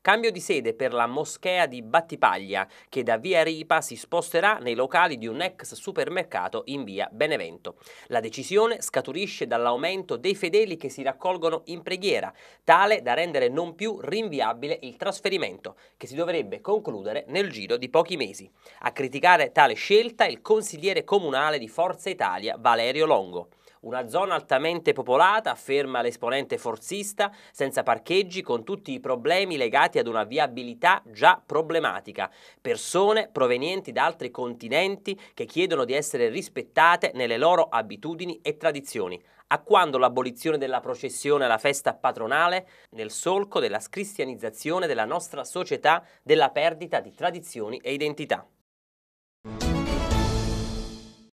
Cambio di sede per la moschea di Battipaglia, che da via Ripa si sposterà nei locali di un ex supermercato in via Benevento. La decisione scaturisce dall'aumento dei fedeli che si raccolgono in preghiera, tale da rendere non più rinviabile il trasferimento, che si dovrebbe concludere nel giro di pochi mesi. A criticare tale scelta il consigliere comunale di Forza Italia Valerio Longo. Una zona altamente popolata, afferma l'esponente forzista, senza parcheggi, con tutti i problemi legati ad una viabilità già problematica, persone provenienti da altri continenti che chiedono di essere rispettate nelle loro abitudini e tradizioni. A quando l'abolizione della processione alla festa patronale nel solco della scristianizzazione della nostra società, della perdita di tradizioni e identità?